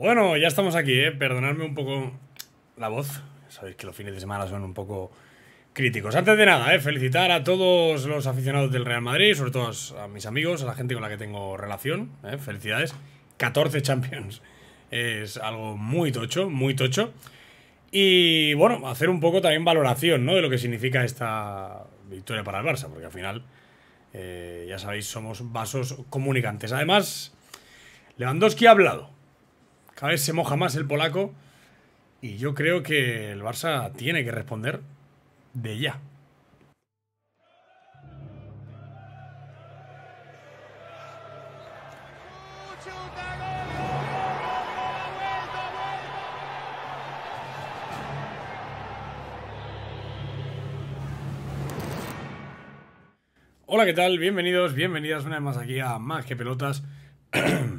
Bueno, ya estamos aquí, eh. Perdonadme un poco la voz. Sabéis que los fines de semana son un poco críticos. Antes de nada, eh, felicitar a todos los aficionados del Real Madrid, sobre todo a mis amigos, a la gente con la que tengo relación. Eh. Felicidades. 14 Champions. Es algo muy tocho, muy tocho. Y bueno, hacer un poco también valoración ¿no? de lo que significa esta victoria para el Barça, porque al final, ya sabéis, somos vasos comunicantes. Además, Lewandowski ha hablado cada vez se moja más el polaco. Y yo creo que el Barça tiene que responder de ya. Hola, ¿qué tal? Bienvenidos, bienvenidas una vez más aquí a Más que Pelotas.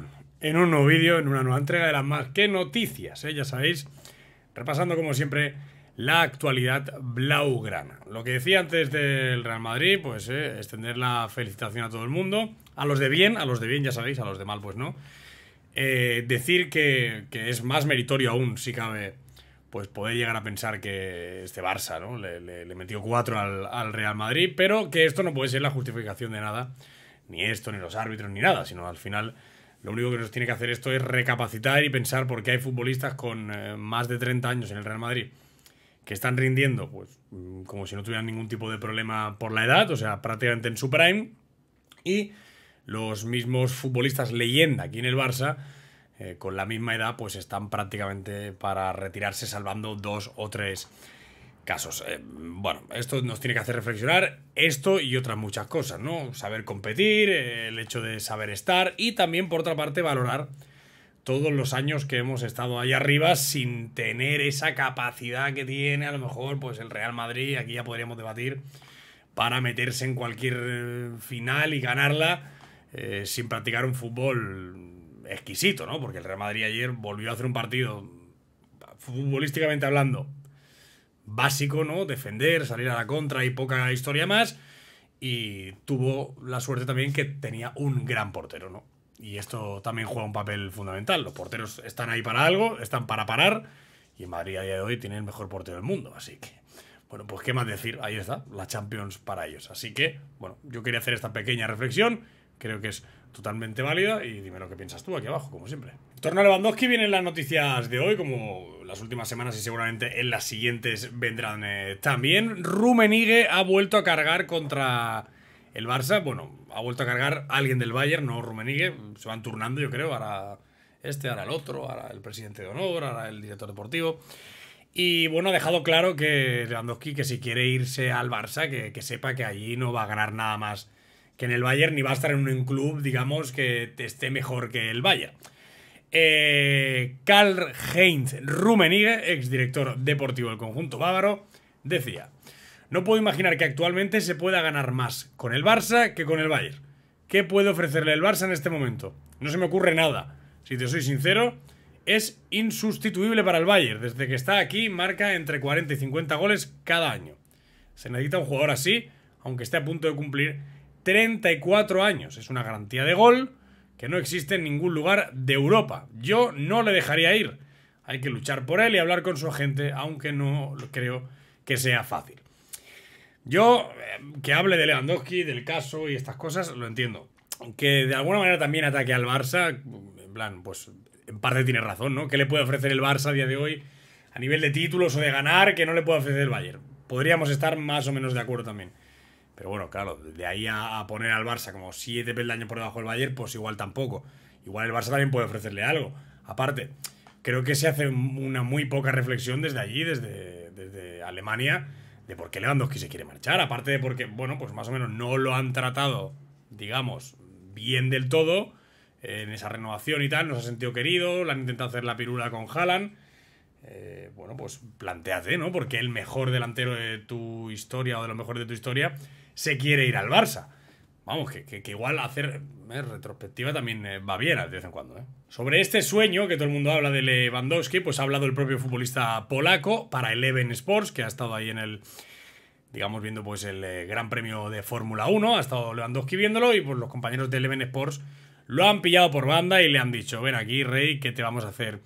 en un nuevo vídeo, en una nueva entrega de las más que noticias, ¿eh? ya sabéis, repasando como siempre la actualidad blaugrana. Lo que decía antes del Real Madrid, pues eh, extender la felicitación a todo el mundo, a los de bien, a los de bien ya sabéis, a los de mal pues no. Eh, decir que, es más meritorio aún, si cabe, pues poder llegar a pensar que este Barça ¿no? le, metió cuatro al, al Real Madrid, pero que esto no puede ser la justificación de nada, ni esto, ni los árbitros, ni nada, sino al final lo único que nos tiene que hacer esto es recapacitar y pensar por qué hay futbolistas con eh, más de 30 años en el Real Madrid que están rindiendo pues mm, como si no tuvieran ningún tipo de problema por la edad, o sea, prácticamente en su prime y los mismos futbolistas leyenda aquí en el Barça eh, con la misma edad pues están prácticamente para retirarse salvando dos o tres casos. Eh, bueno, esto nos tiene que hacer reflexionar, esto y otras muchas cosas, ¿no? Saber competir, eh, el hecho de saber estar y también, por otra parte, valorar todos los años que hemos estado ahí arriba sin tener esa capacidad que tiene a lo mejor pues el Real Madrid, aquí ya podríamos debatir, para meterse en cualquier eh, final y ganarla sin practicar un fútbol exquisito, ¿no? Porque el Real Madrid ayer volvió a hacer un partido futbolísticamente hablando básico, ¿no? Defender, salir a la contra y poca historia más. Y tuvo la suerte también que tenía un gran portero, ¿no? Y esto también juega un papel fundamental. Los porteros están ahí para algo, están para parar. Y en Madrid a día de hoy tiene el mejor portero del mundo. Así que, bueno, pues qué más decir. Ahí está, la Champions para ellos. Así que, bueno, yo quería hacer esta pequeña reflexión. Creo que es totalmente válida y dime lo que piensas tú aquí abajo, como siempre. torno a Lewandowski vienen las noticias de hoy, como las últimas semanas y seguramente en las siguientes vendrán eh, también. Rumenigue ha vuelto a cargar contra el Barça. Bueno, ha vuelto a cargar alguien del Bayern, no Rumenigue. Se van turnando, yo creo, ahora este, ahora el otro, ahora el presidente de honor, ahora el director deportivo. Y bueno, ha dejado claro que Lewandowski, que si quiere irse al Barça, que sepa que allí no va a ganar nada más que en el Bayern ni va a estar en un club, digamos, que esté mejor que el Bayern. Eh, Karl Heinz Rummenigge, exdirector deportivo del conjunto bávaro, decía: No puedo imaginar que actualmente se pueda ganar más con el Barça que con el Bayern. ¿Qué puede ofrecerle el Barça en este momento? No se me ocurre nada. Si te soy sincero, es insustituible para el Bayern. Desde que está aquí, marca entre 40 y 50 goles cada año. Se necesita un jugador así, aunque esté a punto de cumplir 34 años. Es una garantía de gol que no existe en ningún lugar de Europa. Yo no le dejaría ir. Hay que luchar por él y hablar con su agente, aunque no creo que sea fácil. Yo, eh, que hable de Lewandowski, del caso y estas cosas, lo entiendo. Que de alguna manera también ataque al Barça, en plan, pues en parte tiene razón, ¿no? ¿Qué le puede ofrecer el Barça a día de hoy a nivel de títulos o de ganar que no le puede ofrecer el Bayern? Podríamos estar más o menos de acuerdo también. Pero bueno, claro, de ahí a, poner al Barça como siete peldaños por debajo del Bayern, pues igual tampoco. Igual el Barça también puede ofrecerle algo. Aparte, creo que se hace una muy poca reflexión desde allí, desde, Alemania, de por qué Lewandowski se quiere marchar. Aparte de porque, bueno, pues más o menos no lo han tratado, digamos, bien del todo en esa renovación y tal. No se ha sentido querido, le han intentado hacer la pirula con Haaland. Eh, bueno, pues planteate, ¿no? Porque el mejor delantero de tu historia o de los mejores de tu historia se quiere ir al Barça. Vamos, que, que, igual hacer eh, retrospectiva también eh, va bien de vez en cuando. ¿eh? Sobre este sueño que todo el mundo habla de Lewandowski, pues ha hablado el propio futbolista polaco para Eleven Sports, que ha estado ahí en el, digamos, viendo pues el eh, Gran Premio de Fórmula 1, ha estado Lewandowski viéndolo y pues los compañeros de Eleven Sports lo han pillado por banda y le han dicho, ven aquí, Rey, que te vamos a hacer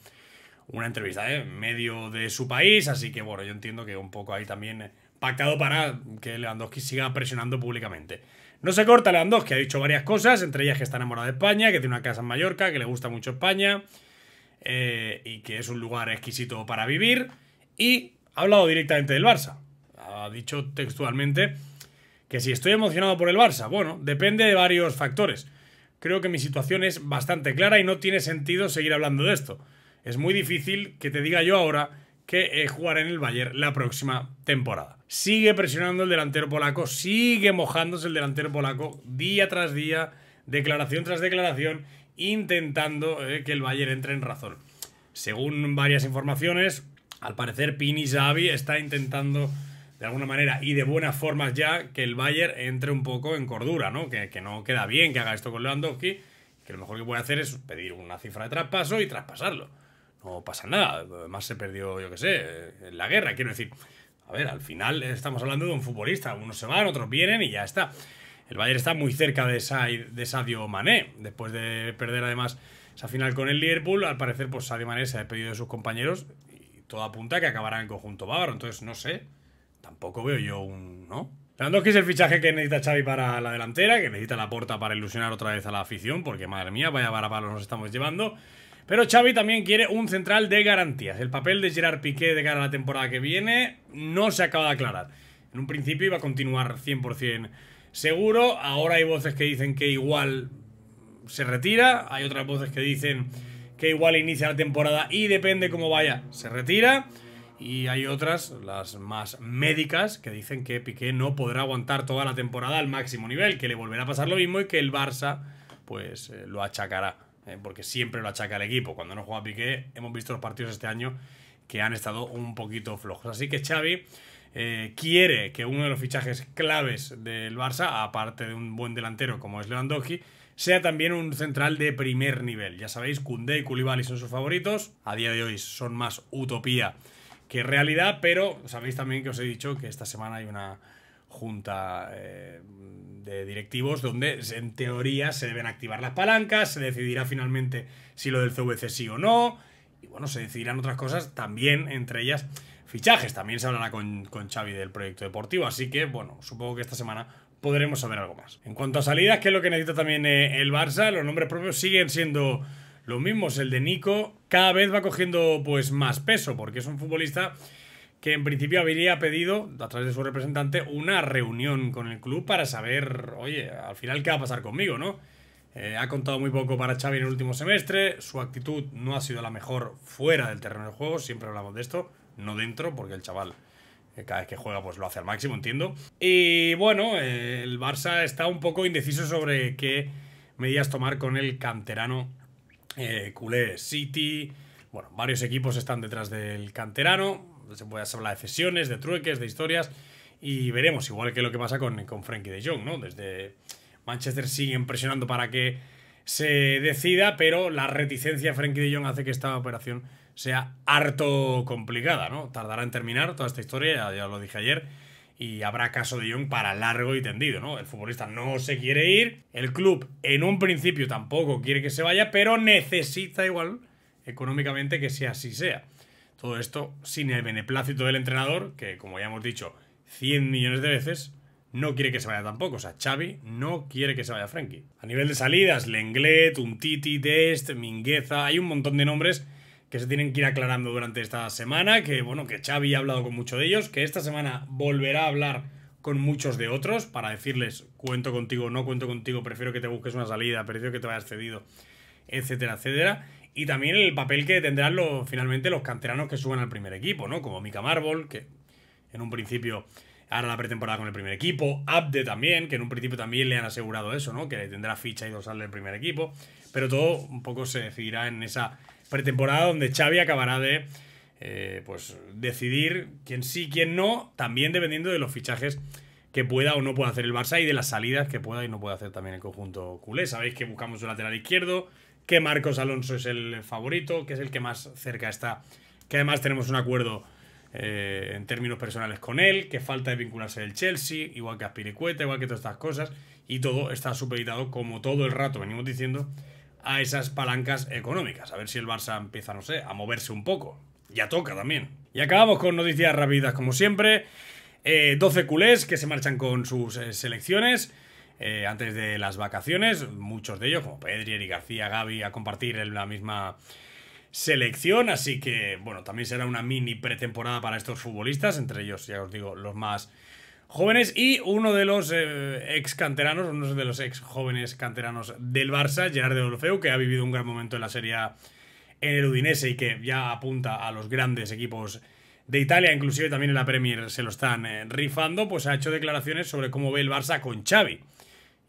una entrevista, ¿eh? En medio de su país, así que bueno, yo entiendo que un poco ahí también pactado para que Lewandowski siga presionando públicamente. No se corta Lewandowski, ha dicho varias cosas, entre ellas que está enamorado de España, que tiene una casa en Mallorca, que le gusta mucho España eh, y que es un lugar exquisito para vivir. Y ha hablado directamente del Barça. Ha dicho textualmente que si estoy emocionado por el Barça, bueno, depende de varios factores. Creo que mi situación es bastante clara y no tiene sentido seguir hablando de esto. Es muy difícil que te diga yo ahora que eh, jugar en el Bayern la próxima temporada. Sigue presionando el delantero polaco, sigue mojándose el delantero polaco día tras día, declaración tras declaración, intentando eh, que el Bayern entre en razón. Según varias informaciones, al parecer Pini Xavi está intentando de alguna manera y de buenas formas ya que el Bayern entre un poco en cordura, ¿no? que no queda bien que haga esto con Lewandowski, que lo mejor que puede hacer es pedir una cifra de traspaso y traspasarlo no pasa nada. Además se perdió, yo qué sé, en la guerra. Quiero decir, a ver, al final estamos hablando de un futbolista. Unos se van, otros vienen y ya está. El Bayern está muy cerca de, esa, de Sadio Mané. Después de perder además esa final con el Liverpool, al parecer pues Sadio Mané se ha despedido de sus compañeros y todo apunta que acabará en conjunto bávaro. Entonces, no sé, tampoco veo yo un... ¿no? que es el fichaje que necesita Xavi para la delantera, que necesita la porta para ilusionar otra vez a la afición, porque madre mía, vaya para nos estamos llevando. Pero Xavi también quiere un central de garantías. El papel de Gerard Piqué de cara a la temporada que viene no se acaba de aclarar. En un principio iba a continuar 100% seguro. Ahora hay voces que dicen que igual se retira. Hay otras voces que dicen que igual inicia la temporada y depende cómo vaya, se retira. Y hay otras, las más médicas, que dicen que Piqué no podrá aguantar toda la temporada al máximo nivel, que le volverá a pasar lo mismo y que el Barça pues eh, lo achacará. ¿eh? porque siempre lo achaca el equipo. Cuando no juega Piqué, hemos visto los partidos este año que han estado un poquito flojos. Así que Xavi eh, quiere que uno de los fichajes claves del Barça, aparte de un buen delantero como es Lewandowski, sea también un central de primer nivel. Ya sabéis, Koundé y Koulibaly son sus favoritos. A día de hoy son más utopía que realidad, pero sabéis también que os he dicho que esta semana hay una junta eh, de directivos donde en teoría se deben activar las palancas, se decidirá finalmente si lo del CVC sí o no, y bueno, se decidirán otras cosas también, entre ellas fichajes, también se hablará con, Xavi del proyecto deportivo, así que bueno, supongo que esta semana podremos saber algo más. En cuanto a salidas, que es lo que necesita también eh, el Barça, los nombres propios siguen siendo los mismos, el de Nico cada vez va cogiendo pues más peso, porque es un futbolista que en principio habría pedido, a través de su representante, una reunión con el club para saber, oye, al final qué va a pasar conmigo, ¿no? Eh, ha contado muy poco para Xavi en el último semestre, su actitud no ha sido la mejor fuera del terreno de juego, siempre hablamos de esto, no dentro, porque el chaval eh, cada vez que juega pues lo hace al máximo, entiendo. Y bueno, eh, el Barça está un poco indeciso sobre qué medidas tomar con el canterano culé City, bueno, varios equipos están detrás del canterano, se puede hablar de cesiones, de trueques, de historias, y veremos, igual que lo que pasa con, con Frankie de Jong, ¿no? Desde Manchester siguen presionando para que se decida, pero la reticencia de Frankie de Jong hace que esta operación sea harto complicada, ¿no? Tardará en terminar toda esta historia, ya, ya, lo dije ayer, y habrá caso de Jong para largo y tendido, ¿no? El futbolista no se quiere ir, el club en un principio tampoco quiere que se vaya, pero necesita igual económicamente que sea así sea. Todo esto sin el beneplácito del entrenador, que como ya hemos dicho 100 millones de veces, no quiere que se vaya tampoco. O sea, Xavi no quiere que se vaya Frankie. A nivel de salidas, Lenglet, Untiti, Dest, Mingueza, hay un montón de nombres que se tienen que ir aclarando durante esta semana, que bueno, que Xavi ha hablado con muchos de ellos, que esta semana volverá a hablar con muchos de otros para decirles cuento contigo, no cuento contigo, prefiero que te busques una salida, prefiero que te vayas cedido, etcétera, etcétera. Y también el papel que tendrán los, finalmente los canteranos que suban al primer equipo, ¿no? Como Mika Marble, que en un principio hará la pretemporada con el primer equipo. Abde también, que en un principio también le han asegurado eso, ¿no? Que tendrá ficha y dorsal del primer equipo. Pero todo un poco se decidirá en esa pretemporada donde Xavi acabará de eh, pues decidir quién sí, quién no, también dependiendo de los fichajes que pueda o no pueda hacer el Barça y de las salidas que pueda y no pueda hacer también el conjunto culé. Sabéis que buscamos un lateral izquierdo, que Marcos Alonso es el favorito, que es el que más cerca está, que además tenemos un acuerdo eh, en términos personales con él, que falta de vincularse el Chelsea, igual que Aspiricueta, igual que todas estas cosas, y todo está supeditado, como todo el rato venimos diciendo, a esas palancas económicas. A ver si el Barça empieza, no sé, a moverse un poco. Ya toca también. Y acabamos con noticias rápidas, como siempre. 12 eh, culés que se marchan con sus eh, selecciones. Eh, antes de las vacaciones, muchos de ellos, como Pedri, Eric García, Gaby, a compartir en la misma selección, así que bueno, también será una mini pretemporada para estos futbolistas, entre ellos, ya os digo, los más jóvenes y uno de los eh, ex canteranos, uno de los ex jóvenes canteranos del Barça, Gerard de que ha vivido un gran momento en la Serie en el Udinese y que ya apunta a los grandes equipos de Italia, inclusive también en la Premier se lo están eh, rifando, pues ha hecho declaraciones sobre cómo ve el Barça con Xavi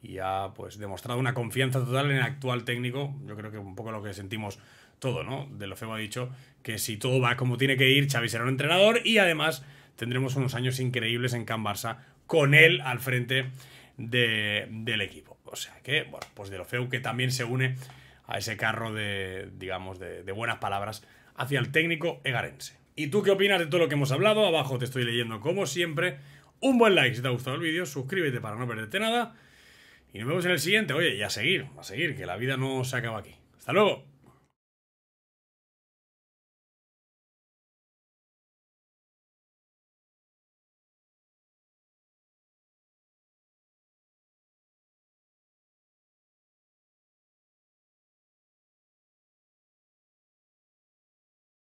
y ha pues demostrado una confianza total en el actual técnico. Yo creo que un poco lo que sentimos todo, ¿no? De lo feo ha dicho que si todo va como tiene que ir, Xavi será un entrenador y además tendremos unos años increíbles en Can Barça con él al frente del equipo. O sea que, bueno, pues de lo feo que también se une a ese carro de, digamos, de, de buenas palabras hacia el técnico egarense. ¿Y tú qué opinas de todo lo que hemos hablado? Abajo te estoy leyendo como siempre. Un buen like si te ha gustado el vídeo, suscríbete para no perderte nada y nos vemos en el siguiente. Oye, y a seguir, a seguir, que la vida no se acaba aquí. Hasta luego.